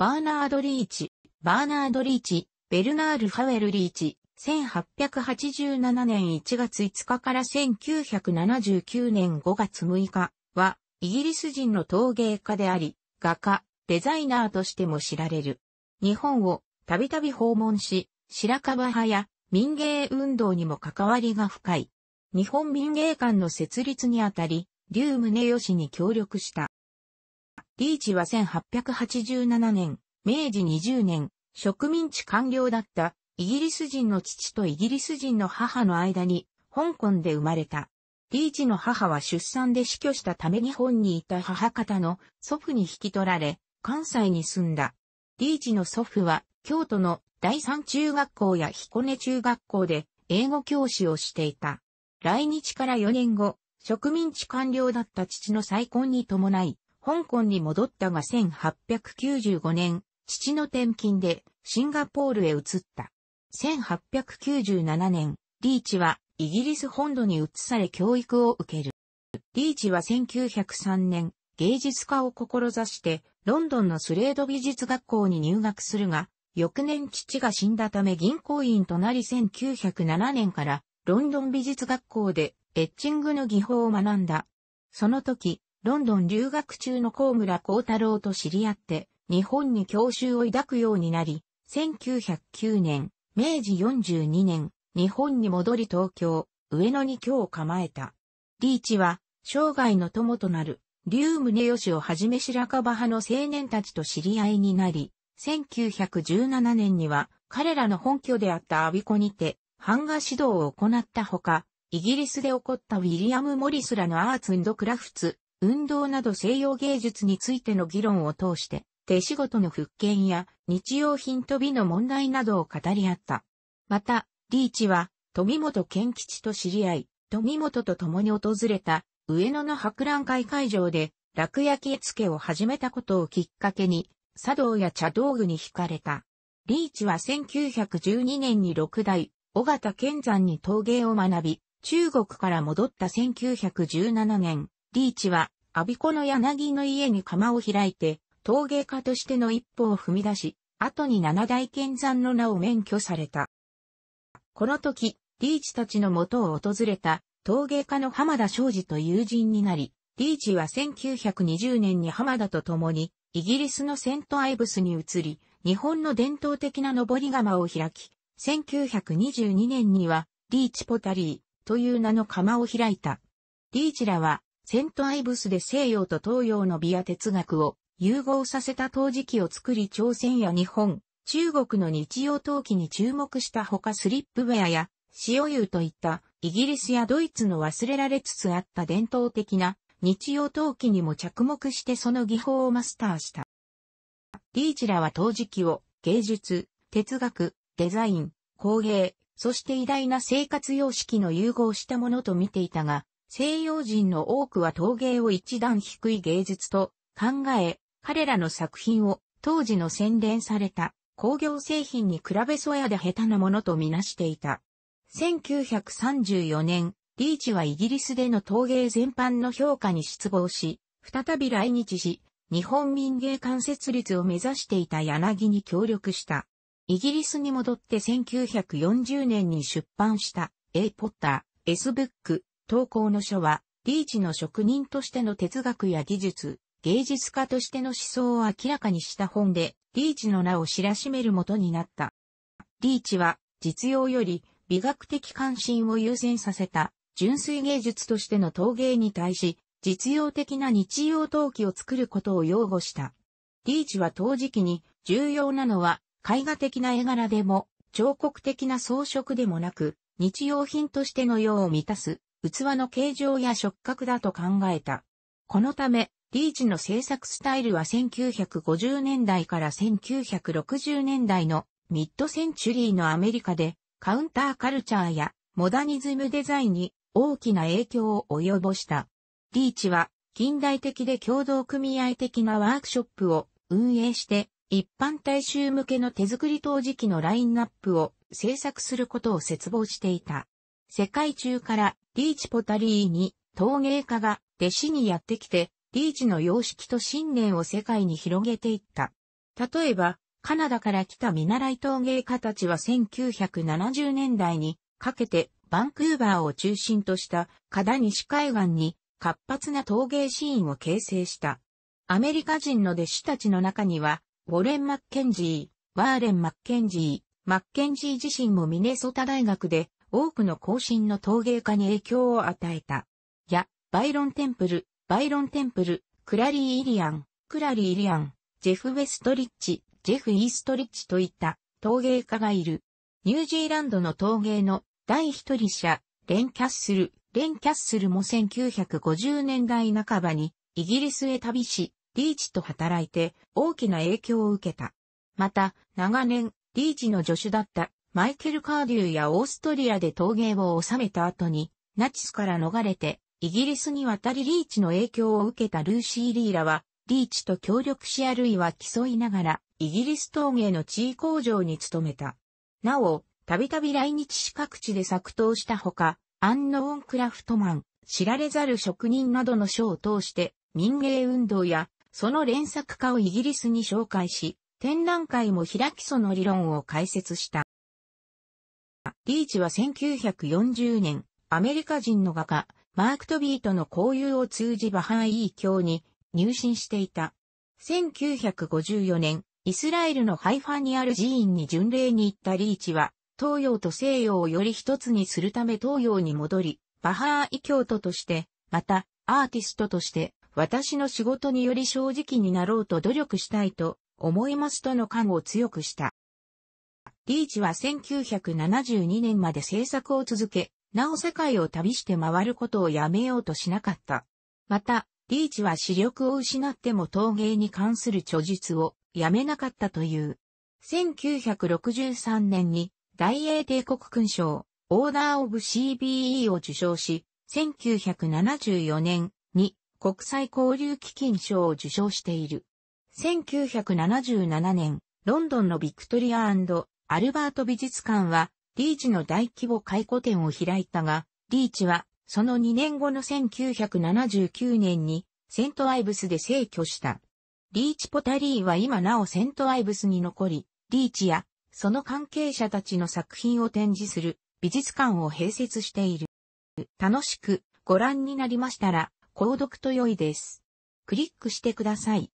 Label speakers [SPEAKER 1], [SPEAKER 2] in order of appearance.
[SPEAKER 1] バーナード・リーチ、バーナード・リーチ、ベルナール・ファウェル・リーチ、1887年1月5日から1979年5月6日は、イギリス人の陶芸家であり、画家、デザイナーとしても知られる。日本をたびたび訪問し、白樺派や民芸運動にも関わりが深い。日本民芸館の設立にあたり、竜宗義に協力した。リーチは1887年、明治20年、植民地官僚だったイギリス人の父とイギリス人の母の間に香港で生まれた。リーチの母は出産で死去したため日本にいた母方の祖父に引き取られ、関西に住んだ。リーチの祖父は京都の第三中学校や彦根中学校で英語教師をしていた。来日から4年後、植民地官僚だった父の再婚に伴い、香港に戻ったが1895年、父の転勤でシンガポールへ移った。1897年、リーチはイギリス本土に移され教育を受ける。リーチは1903年、芸術家を志して、ロンドンのスレード美術学校に入学するが、翌年父が死んだため銀行員となり1907年からロンドン美術学校でエッチングの技法を学んだ。その時、ロンドン留学中の高村光太郎と知り合って、日本に郷愁を抱くようになり、1909年、明治42年、日本に戻り東京、上野に居を構えた。リーチは、生涯の友となる、竜宗義をはじめ白樺派の青年たちと知り合いになり、1917年には、彼らの本拠であったアビコにて、版画指導を行ったほか、イギリスで起こったウィリアム・モリスらのアーツクラフツ、運動など西洋芸術についての議論を通して、手仕事の復権や日用品と美の問題などを語り合った。また、リーチは、富本健吉と知り合い、富本と共に訪れた上野の博覧会会場で落焼絵付けを始めたことをきっかけに、茶道や茶道具に惹かれた。リーチは1912年に六代、尾形健山に陶芸を学び、中国から戻った1917年、リーチは阿鼻子の柳の家に窯を開いて、陶芸家としての一歩を踏み出し、後に七大剣山の名を免許された。この時、リーチたちの元を訪れた陶芸家の浜田昌司と友人になり、リーチは1920年に浜田と共に、イギリスのセントアイブスに移り、日本の伝統的な登り窯を開き、1922年には、リーチポタリーという名の窯を開いた。リーチらは、セントアイブスで西洋と東洋のビア哲学を融合させた陶磁器を作り朝鮮や日本、中国の日曜陶器に注目したほかスリップウェアや塩湯といったイギリスやドイツの忘れられつつあった伝統的な日曜陶器にも着目してその技法をマスターした。リーチらは陶磁器を芸術、哲学、デザイン、工芸、そして偉大な生活様式の融合したものと見ていたが、西洋人の多くは陶芸を一段低い芸術と考え、彼らの作品を当時の洗練された工業製品に比べそやで下手なものとみなしていた。1934年、リーチはイギリスでの陶芸全般の評価に失望し、再び来日し、日本民芸館設立を目指していた柳に協力した。イギリスに戻って1940年に出版した、A ポッター、S ブック、投稿の書は、リーチの職人としての哲学や技術、芸術家としての思想を明らかにした本で、リーチの名を知らしめるもとになった。リーチは、実用より美学的関心を優先させた、純粋芸術としての陶芸に対し、実用的な日用陶器を作ることを擁護した。リーチは陶磁器に重要なのは絵画的な絵柄でも彫刻的な装飾でもなく日用品としての用を満たす器の形状や触覚だと考えた。このため、リーチの制作スタイルは1950年代から1960年代のミッドセンチュリーのアメリカでカウンターカルチャーやモダニズムデザインに大きな影響を及ぼした。リーチは近代的で共同組合的なワークショップを運営して一般大衆向けの手作り陶磁器のラインナップを制作することを切望していた。世界中からリーチポタリーに陶芸家が弟子にやってきて、リーチの様式と信念を世界に広げていった。例えば、カナダから来た見習い陶芸家たちは1970年代にかけてバンクーバーを中心としたカダ西海岸に活発な陶芸シーンを形成した。アメリカ人の弟子たちの中には、ウォレン・マッケンジー、ワーレン・マッケンジー、マッケンジー自身もミネソタ大学で多くの後進の陶芸家に影響を与えた。や、バイロンテンプル、バイロンテンプル、クラリー・イリアン、クラリー・イリアン、ジェフ・ウェストリッチ、ジェフ・イーストリッチといった陶芸家がいる。ニュージーランドの陶芸の第一人者、レン・キャッスル。レン・キャッスルも1950年代半ばにイギリスへ旅し、リーチと働いて大きな影響を受けた。また、長年、リーチの助手だったマイケル・カーデューやオーストリアで陶芸を収めた後に、ナチスから逃れて、イギリスに渡りリーチの影響を受けたルーシー・リーラは、リーチと協力しあるいは競いながら、イギリス陶芸の地位工場に勤めた。なお、たびたび来日し各地で作刀したほか、アンノーンクラフトマン、知られざる職人などの書を通して、民芸運動や、その連作家をイギリスに紹介し、展覧会も開きその理論を解説した。リーチは1940年、アメリカ人の画家、マーク・トビーとの交友を通じバハーイー教に入信していた。1954年、イスラエルのハイファにある寺院に巡礼に行ったリーチは、東洋と西洋をより一つにするため東洋に戻り、バハーイ教徒として、また、アーティストとして、私の仕事により正直になろうと努力したいと思いますとの感を強くした。リーチは1972年まで制作を続け、なお世界を旅して回ることをやめようとしなかった。また、リーチは視力を失っても陶芸に関する著述をやめなかったという。1963年に大英帝国勲章、オーダーオブ CBE を受賞し、1974年に国際交流基金賞を受賞している。1977年、ロンドンのビクトリアアルバート美術館は、リーチの大規模回顧展を開いたが、リーチは、その2年後の1979年に、セントアイブスで逝去した。リーチポタリーは今なおセントアイブスに残り、リーチや、その関係者たちの作品を展示する美術館を併設している。楽しくご覧になりましたら、購読と良いです。クリックしてください。